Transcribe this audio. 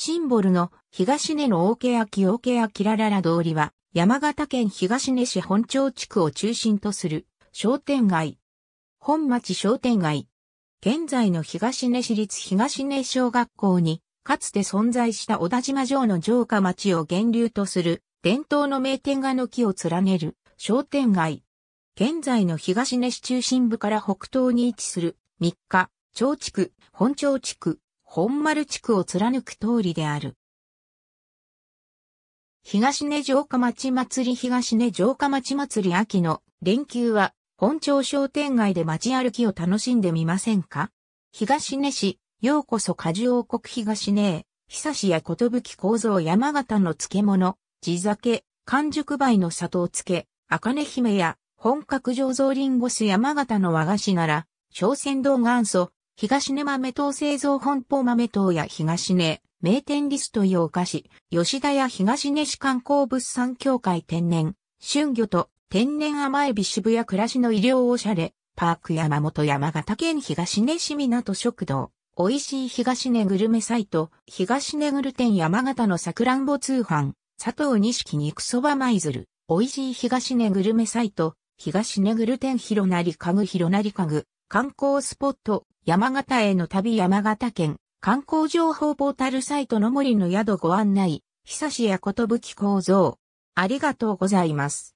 シンボルの東根の大ケアキ大ケアキラララ通りは山形県東根市本町地区を中心とする商店街。本町商店街。現在の東根市立東根小学校にかつて存在した小田島城の城下町を源流とする伝統の名店が軒を連ねる商店街。現在の東根市中心部から北東に位置する三日、町地区、本町地区、本丸地区を貫く通りである。東根城下町祭り東根城下町祭り秋の連休は本町商店街で街歩きを楽しんでみませんか東根市、ようこそ果樹王国東根へ、久しやことぶき構造山形の漬物、地酒、完熟梅の砂糖漬け、茜姫や本格醸造リンゴ酢山形の和菓子なら、朝鮮道元祖、東根豆糖製造本舗豆糖や東根、名店リスト洋菓子、吉田屋東根市観光物産協会天然、春魚と天然甘エビ渋谷暮らしの医療おしゃれ、パーク山本山形県東根市港食堂、美味しい東根グルメサイト、東根グルテン山形のさくらんぼ通販、佐藤錦肉そば舞鶴、美味しい東根グルメサイト、東根グルテン広なり家具広なり家具、観光スポット、山形への旅山形県、観光情報ポータルサイトの森の宿ご案内、久しやことぶき構造。ありがとうございます。